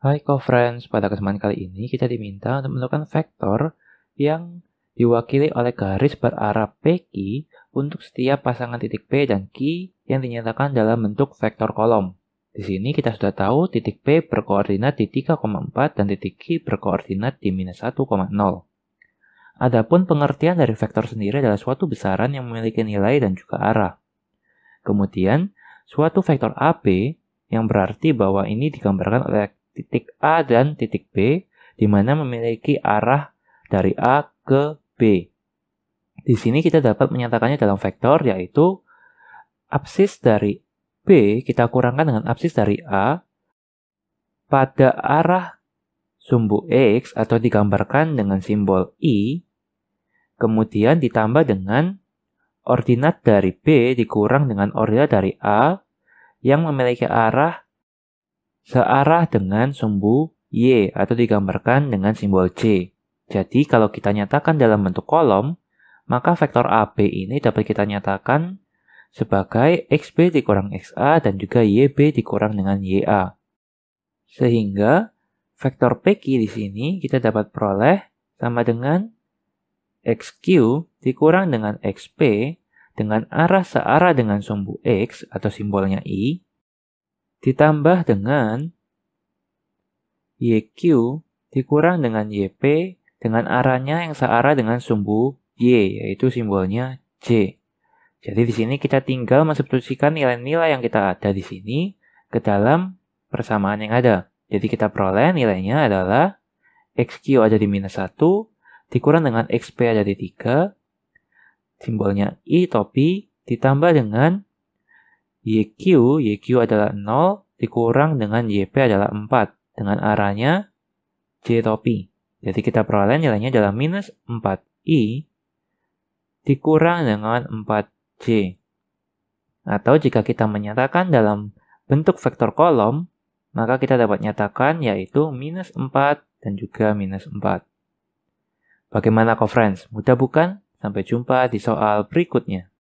Hai co-friends, pada kesempatan kali ini kita diminta untuk menentukan vektor yang diwakili oleh garis berarah PQ untuk setiap pasangan titik P dan Q yang dinyatakan dalam bentuk vektor kolom. Di sini kita sudah tahu titik P berkoordinat di 3,4 dan titik Q berkoordinat di minus 1,0. Adapun pengertian dari vektor sendiri adalah suatu besaran yang memiliki nilai dan juga arah. Kemudian, suatu vektor AB yang berarti bahwa ini digambarkan oleh titik A dan titik B, di mana memiliki arah dari A ke B. Di sini kita dapat menyatakannya dalam vektor, yaitu absis dari B kita kurangkan dengan absis dari A pada arah sumbu X atau digambarkan dengan simbol I, kemudian ditambah dengan ordinat dari B dikurang dengan ordinat dari A yang memiliki arah searah dengan sumbu Y atau digambarkan dengan simbol C. Jadi kalau kita nyatakan dalam bentuk kolom, maka vektor AB ini dapat kita nyatakan sebagai XB dikurang XA dan juga YB dikurang dengan YA. Sehingga vektor PQ di sini kita dapat peroleh sama dengan XQ dikurang dengan XP dengan arah searah dengan sumbu X atau simbolnya I ditambah dengan YQ dikurang dengan YP dengan arahnya yang searah dengan sumbu Y, yaitu simbolnya J. Jadi di sini kita tinggal mensubstitusikan nilai-nilai yang kita ada di sini ke dalam persamaan yang ada. Jadi kita peroleh nilainya adalah XQ ada di minus 1, dikurang dengan XP ada di 3, simbolnya I topi, ditambah dengan YQ, YQ adalah 0, dikurang dengan YP adalah 4, dengan arahnya J topi. E. Jadi kita peroleh nilainya adalah minus 4I dikurang dengan 4J. Atau jika kita menyatakan dalam bentuk vektor kolom, maka kita dapat nyatakan yaitu minus 4 dan juga minus 4. Bagaimana kok friends? Mudah bukan? Sampai jumpa di soal berikutnya.